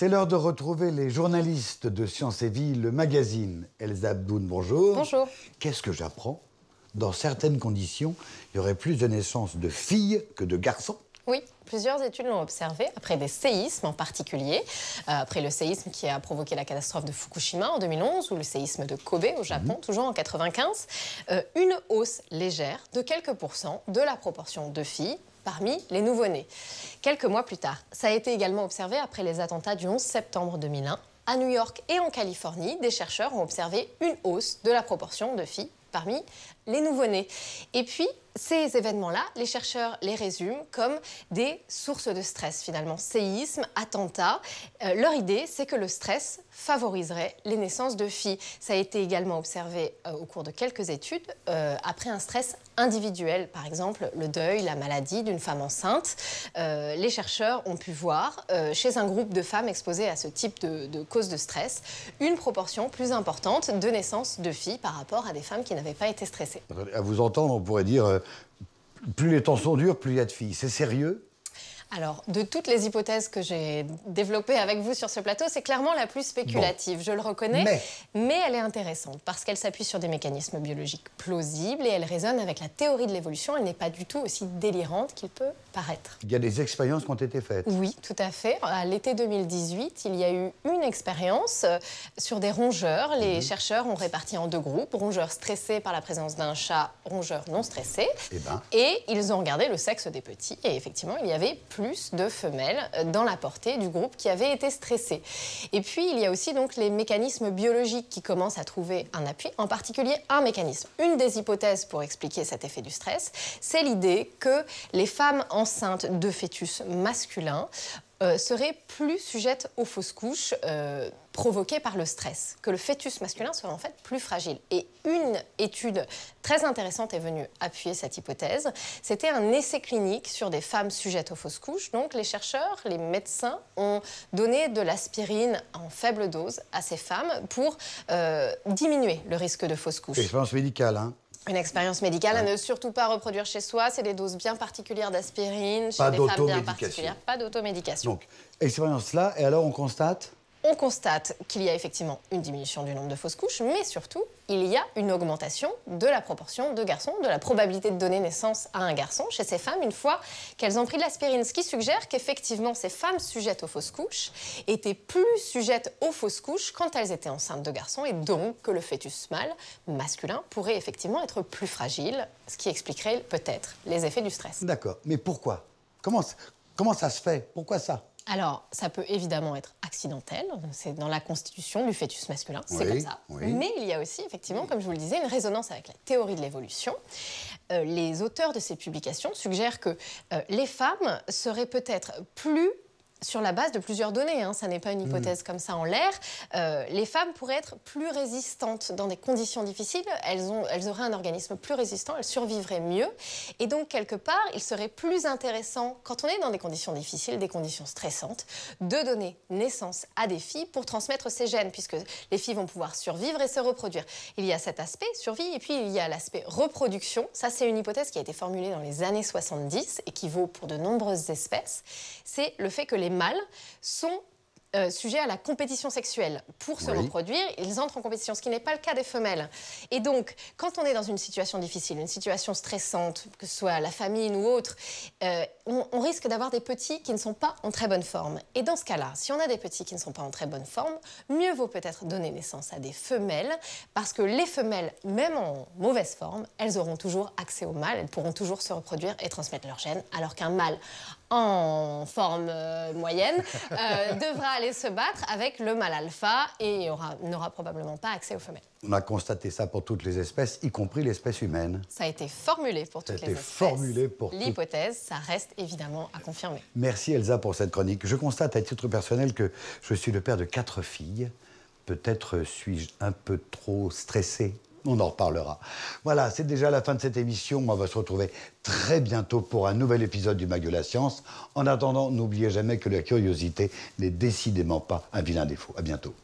C'est l'heure de retrouver les journalistes de Sciences et Vie, le magazine. Elsa bonjour. Bonjour. Qu'est-ce que j'apprends Dans certaines conditions, il y aurait plus de naissances de filles que de garçons oui, plusieurs études l'ont observé, après des séismes en particulier, euh, après le séisme qui a provoqué la catastrophe de Fukushima en 2011 ou le séisme de Kobe au Japon, mhm. toujours en 1995, euh, une hausse légère de quelques pourcents de la proportion de filles parmi les nouveau-nés. Quelques mois plus tard, ça a été également observé après les attentats du 11 septembre 2001. À New York et en Californie, des chercheurs ont observé une hausse de la proportion de filles parmi les nouveau-nés. Et puis, ces événements-là, les chercheurs les résument comme des sources de stress finalement, séisme, attentat. Euh, leur idée, c'est que le stress favoriserait les naissances de filles. Ça a été également observé euh, au cours de quelques études euh, après un stress individuel, par exemple le deuil, la maladie d'une femme enceinte. Euh, les chercheurs ont pu voir euh, chez un groupe de femmes exposées à ce type de, cause de stress une proportion plus importante de naissances de filles par rapport à des femmes qui n'avaient pas été stressées. À vous entendre, on pourrait dire euh, plus les temps sont durs, plus il y a de filles. C'est sérieux alors, de toutes les hypothèses que j'ai développées avec vous sur ce plateau, c'est clairement la plus spéculative, je le reconnais, mais... elle est intéressante parce qu'elle s'appuie sur des mécanismes biologiques plausibles et elle résonne avec la théorie de l'évolution. Elle n'est pas du tout aussi délirante qu'il peut paraître. Il y a des expériences qui ont été faites. Oui, tout à fait. À l'été 2018, il y a eu une expérience euh, sur des rongeurs. Les mhm. chercheurs ont réparti en deux groupes, rongeurs stressés par la présence d'un chat, rongeurs non stressés. Eh ben. Et, ils ont regardé le sexe des petits et effectivement, il y avait plus de femelles euh, dans la portée du groupe qui avait été stressé. Et puis, il y a aussi donc les mécanismes biologiques qui commencent à trouver un appui, en particulier un mécanisme. Une des hypothèses pour expliquer cet effet du stress, c'est l'idée que les femmes enceintes de fœtus masculins euh, serait plus sujette aux fausses couches euh, provoquées par le stress, que le fœtus masculin serait en fait plus fragile. Et une étude très intéressante est venue appuyer cette hypothèse. C'était un essai clinique sur des femmes sujettes aux fausses couches. Donc les chercheurs, les médecins ont donné de l'aspirine en faible dose à ces femmes pour euh, diminuer le risque de fausses couches. Expérience médicale, hein. Une expérience médicale à ne surtout pas reproduire chez soi, c'est des doses bien particulières d'aspirine, chez des femmes bien particulières, pas d'automédication. Donc, expérience là, et alors on constate on constate qu'il y a effectivement une diminution du nombre de fausses couches, mais surtout, il y a une augmentation de la proportion de garçons, de la probabilité de donner naissance à un garçon chez ces femmes une fois qu'elles ont pris de l'aspirine, ce qui suggère qu'effectivement ces femmes sujettes aux fausses couches étaient plus sujettes aux fausses couches quand elles étaient enceintes de garçons et donc que le fœtus mâle masculin pourrait effectivement être plus fragile, ce qui expliquerait peut-être les effets du stress. D'accord, mais pourquoi comment, comment ça se fait Pourquoi ça alors, ça peut évidemment être accidentel, c'est dans la constitution du fœtus masculin, c'est comme ça. Mais il y a aussi, effectivement, comme je vous le disais, une résonance avec la théorie de l'évolution. Euh, les auteurs de ces publications suggèrent que euh, les femmes seraient peut-être plus sur la base de plusieurs données, hein. ça n'est pas une hmm. hypothèse comme ça en l'air, euh, les femmes pourraient être plus résistantes dans des conditions difficiles, elles, elles auraient un organisme plus résistant, elles survivraient mieux, et donc quelque part, il serait plus intéressant, quand on est dans des conditions difficiles, des conditions stressantes, de donner naissance à des filles pour transmettre ces gènes, puisque les filles vont pouvoir survivre et se reproduire. Il y a cet aspect survie, et puis il y a l'aspect reproduction, ça c'est une hypothèse qui a été formulée dans les années 70 et qui vaut pour de nombreuses espèces, c'est le fait que les les mâles sont euh, sujets à la compétition sexuelle. Pour se reproduire, ils entrent en compétition, ce qui n'est pas le cas des femelles. Et donc, quand on est dans une situation difficile, une situation stressante, que ce soit la famine ou autre, euh, on, risque d'avoir des petits qui ne sont pas en très bonne forme. Et dans ce cas-là, si on a des petits qui ne sont pas en très bonne forme, mieux vaut peut-être donner naissance à des femelles, parce que les femelles, même en mauvaise forme, elles auront toujours accès au mâle, elles pourront toujours se reproduire et transmettre leur gène, alors qu'un mâle en forme euh, moyenne euh, devra aller se battre avec le mâle alpha et n'aura probablement pas accès aux femelles. On a constaté ça pour toutes les espèces, y compris l'espèce humaine. Ça a été formulé pour toutes les espèces. formulé pour L'hypothèse, ça reste évidemment à confirmer. Merci Elsa pour cette chronique. Je constate à titre personnel que je suis le père de quatre filles. Peut-être suis-je un peu trop stressé on en reparlera. Voilà, c'est déjà la fin de cette émission. On va se retrouver très bientôt pour un nouvel épisode du Mag de la Science. En attendant, n'oubliez jamais que la curiosité n'est décidément pas un vilain défaut. À bientôt.